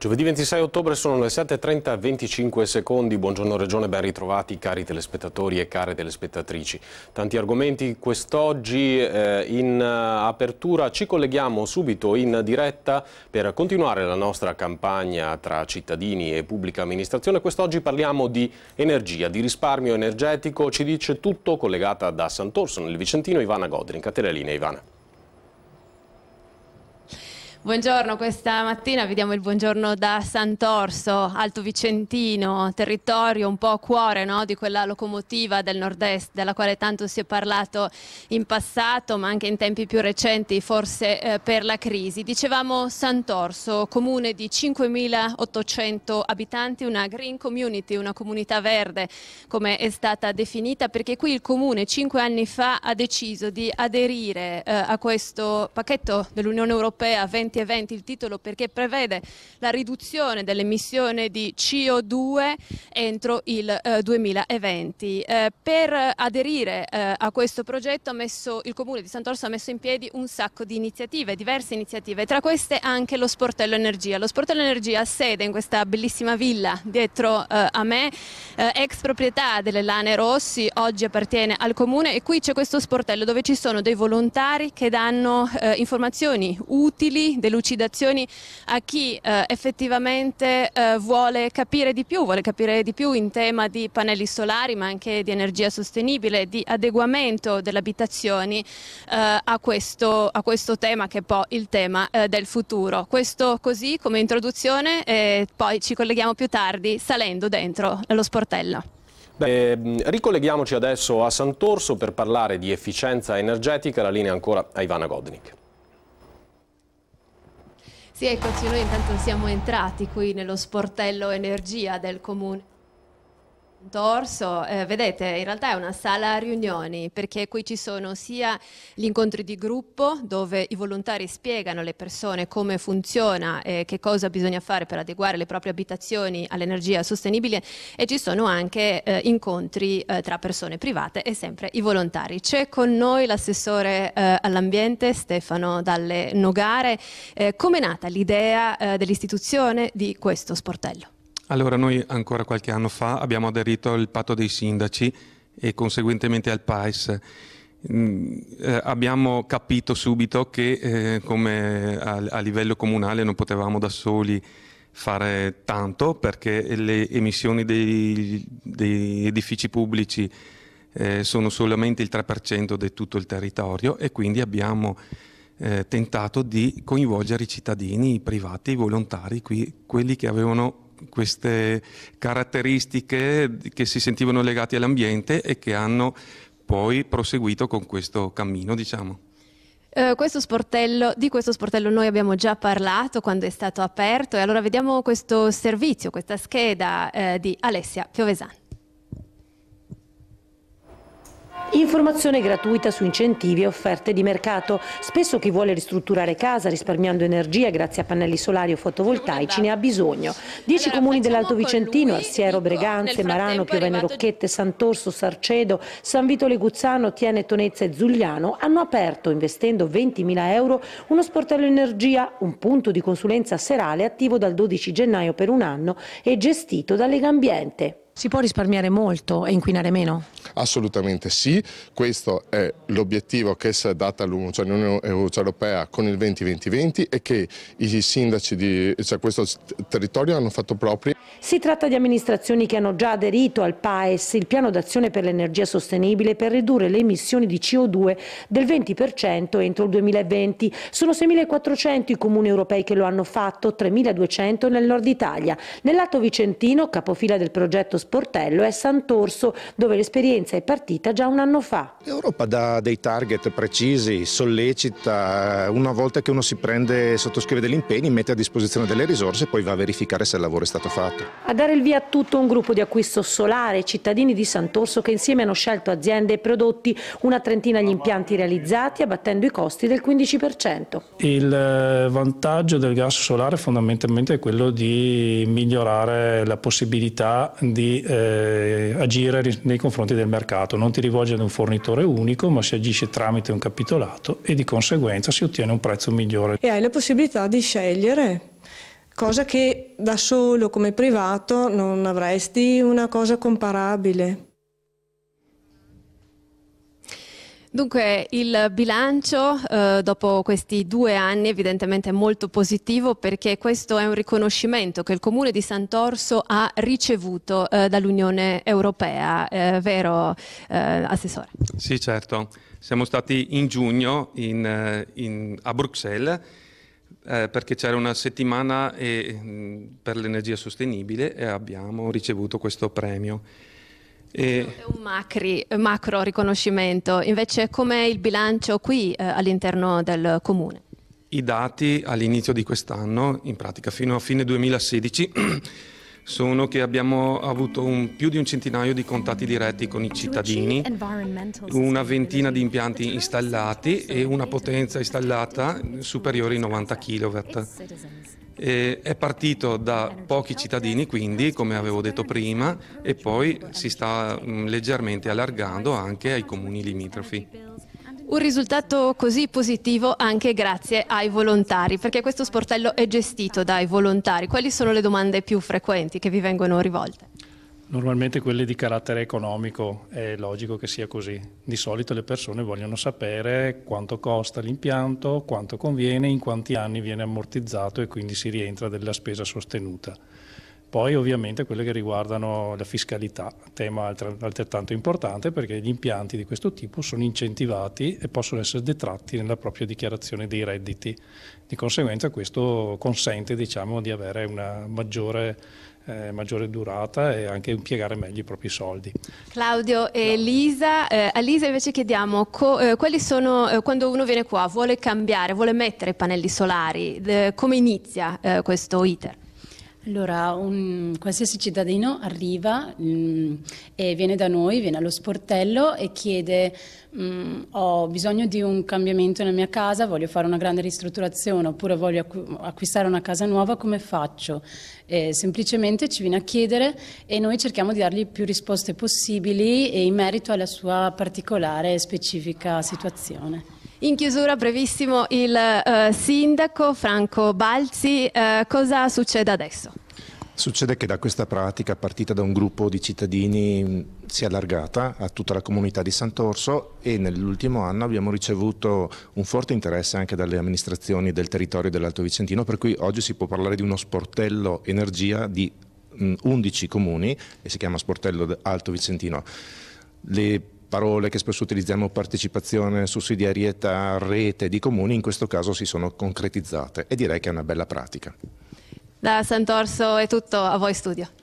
Giovedì 26 ottobre sono le 7.30 25 secondi. Buongiorno Regione, ben ritrovati cari telespettatori e care telespettatrici. Tanti argomenti quest'oggi eh, in eh, apertura. Ci colleghiamo subito in diretta per continuare la nostra campagna tra cittadini e pubblica amministrazione. Quest'oggi parliamo di energia, di risparmio energetico. Ci dice tutto collegata da Sant'Orso nel Vicentino Ivana Godrin. A te linea Ivana. Buongiorno, questa mattina vi diamo il buongiorno da Sant'Orso, Alto Vicentino, territorio un po' a cuore no? di quella locomotiva del nord-est della quale tanto si è parlato in passato ma anche in tempi più recenti forse eh, per la crisi. Dicevamo Sant'Orso, comune di 5.800 abitanti, una green community, una comunità verde come è stata definita perché qui il comune cinque anni fa ha deciso di aderire eh, a questo pacchetto dell'Unione Europea 20 2020 il titolo perché prevede la riduzione dell'emissione di CO2 entro il eh, 2020. Eh, per aderire eh, a questo progetto messo, il Comune di Sant'Orso ha messo in piedi un sacco di iniziative, diverse iniziative, tra queste anche lo Sportello Energia. Lo Sportello Energia ha sede in questa bellissima villa dietro eh, a me, eh, ex proprietà delle Lane Rossi, oggi appartiene al Comune e qui c'è questo sportello dove ci sono dei volontari che danno eh, informazioni utili delucidazioni a chi eh, effettivamente eh, vuole capire di più, vuole capire di più in tema di pannelli solari ma anche di energia sostenibile, di adeguamento delle abitazioni eh, a questo, a, questo, tema che è poi il tema eh, del futuro. Questo così come introduzione e poi ci colleghiamo più tardi salendo dentro lo sportello. Beh, ehm, ricolleghiamoci adesso a Sant'Orso per parlare di efficienza energetica, la linea ancora a Ivana Godnik. Sì, eccoci, noi intanto siamo entrati qui nello sportello energia del comune. Torso, eh, vedete, in realtà è una sala riunioni perché qui ci sono sia gli incontri di gruppo dove i volontari spiegano alle persone come funziona e che cosa bisogna fare per adeguare le proprie abitazioni all'energia sostenibile e ci sono anche eh, incontri eh, tra persone private e sempre i volontari. C'è con noi l'assessore eh, all'ambiente Stefano Dalle Nogare. Eh, come è nata l'idea eh, dell'istituzione di questo sportello? Allora, noi ancora qualche anno fa abbiamo aderito al patto dei sindaci e conseguentemente al PAES. Mm, eh, abbiamo capito subito che eh, come a, a, livello comunale non potevamo da soli fare tanto perché le emissioni dei, dei edifici pubblici eh, sono solamente il 3% di tutto il territorio e quindi abbiamo eh, tentato di coinvolgere i cittadini, i privati, i volontari, qui, quelli che avevano queste caratteristiche che si sentivano legate all'ambiente e che hanno poi proseguito con questo cammino, diciamo. Eh, questo di questo sportello noi abbiamo già parlato quando è stato aperto e allora vediamo questo servizio, questa scheda eh, di Alessia Piovesan. Informazione gratuita su incentivi e offerte di mercato. Spesso chi vuole ristrutturare casa risparmiando energia grazie a pannelli solari o fotovoltaici ne ha bisogno. Dieci comuni dell'Alto Vicentino, Arsiero, Breganze, Marano, Piovene Rocchette, Sant'Orso, Sarcedo, San Vito Leguzzano, Tiene, Tonezza e Zugliano hanno aperto, investendo 20.000 euro, uno sportello energia, un punto di consulenza serale attivo dal 12 gennaio per un anno e gestito da Lega Ambiente. Si può risparmiare molto e inquinare meno? Assolutamente sì, questo è l'obiettivo che si è data all'Unione Europea con il 2020-2020 e che i sindaci di cioè questo territorio hanno fatto proprio. Si tratta di amministrazioni che hanno già aderito al PAES, il piano d'azione per l'energia sostenibile per ridurre le emissioni di CO2 del 20% entro il 2020. Sono 6.400 i comuni europei che lo hanno fatto, 3.200 nel nord Italia. Nel lato vicentino, capofila del progetto Sportello, è Sant'Orso, dove l'esperienza è partita già un anno fa. L'Europa dà dei target precisi, sollecita, eh, una volta che uno si prende, sottoscrive degli impegni, mette a disposizione delle risorse e poi va a verificare se il lavoro è stato fatto tutto. Certo. A dare il via a tutto un gruppo di acquisto solare, cittadini di Sant'Orso che insieme hanno scelto aziende e prodotti, una trentina gli impianti realizzati abbattendo i costi del 15%. Il eh, vantaggio del gas solare fondamentalmente è quello di migliorare la possibilità di eh, agire nei confronti del mercato, non ti rivolge ad un fornitore unico ma si agisce tramite un capitolato e di conseguenza si ottiene un prezzo migliore. E hai la possibilità di scegliere cosa che da solo come privato non avresti una cosa comparabile. Dunque il bilancio eh, dopo questi due anni evidentemente è molto positivo perché questo è un riconoscimento che il Comune di Sant'Orso ha ricevuto eh, dall'Unione Europea, eh, vero eh, Assessore? Sì certo, siamo stati in giugno in, eh, in, a Bruxelles eh, perché c'era una settimana e, mh, mm, per l'energia sostenibile e abbiamo ricevuto questo premio. E... È un macri, macro riconoscimento, invece com'è il bilancio qui eh, all'interno del comune? I dati all'inizio di quest'anno, in pratica fino a fine 2016, sono che abbiamo avuto un, più di un centinaio di contatti diretti con i cittadini, una ventina di impianti installati e una potenza installata superiore ai 90 kW. E è partito da pochi cittadini, quindi, come avevo detto prima, e poi si sta mm, leggermente allargando anche ai comuni limitrofi. Un risultato così positivo anche grazie ai volontari, perché questo sportello è gestito dai volontari. Quali sono le domande più frequenti che vi vengono rivolte? Normalmente quelle di carattere economico, è logico che sia così. Di solito le persone vogliono sapere quanto costa l'impianto, quanto conviene, in quanti anni viene ammortizzato e quindi si rientra della spesa sostenuta. Poi ovviamente quelle che riguardano la fiscalità, tema altrettanto importante perché gli impianti di questo tipo sono incentivati e possono essere detratti nella propria dichiarazione dei redditi. Di conseguenza questo consente diciamo, di avere una maggiore eh, maggiore durata e anche impiegare meglio i propri soldi. Claudio e no. Lisa, eh, a Lisa invece chiediamo eh, quali sono, eh, quando uno viene qua, vuole cambiare, vuole mettere i pannelli solari, eh, come inizia eh, questo ITER? Allora, un, qualsiasi cittadino arriva mh, mm, e viene da noi, viene allo sportello e chiede mh, mm, ho bisogno di un cambiamento nella mia casa, voglio fare una grande ristrutturazione oppure voglio acquistare una casa nuova, come faccio? E semplicemente ci viene a chiedere e noi cerchiamo di dargli più risposte possibili in merito alla sua particolare e specifica situazione. In chiusura, brevissimo, il eh, sindaco Franco Balzi, eh, cosa succede adesso? Succede che da questa pratica partita da un gruppo di cittadini mm, si è allargata a tutta la comunità di Sant'Orso e nell'ultimo anno abbiamo ricevuto un forte interesse anche dalle amministrazioni del territorio dell'Alto Vicentino per cui oggi si può parlare di uno sportello energia di 11 mm, comuni e si chiama sportello Alto Vicentino. Le parole che spesso utilizziamo, partecipazione, sussidiarietà, rete di comuni, in questo caso si sono concretizzate e direi che è una bella pratica. Da Sant'Orso è tutto, a voi studio.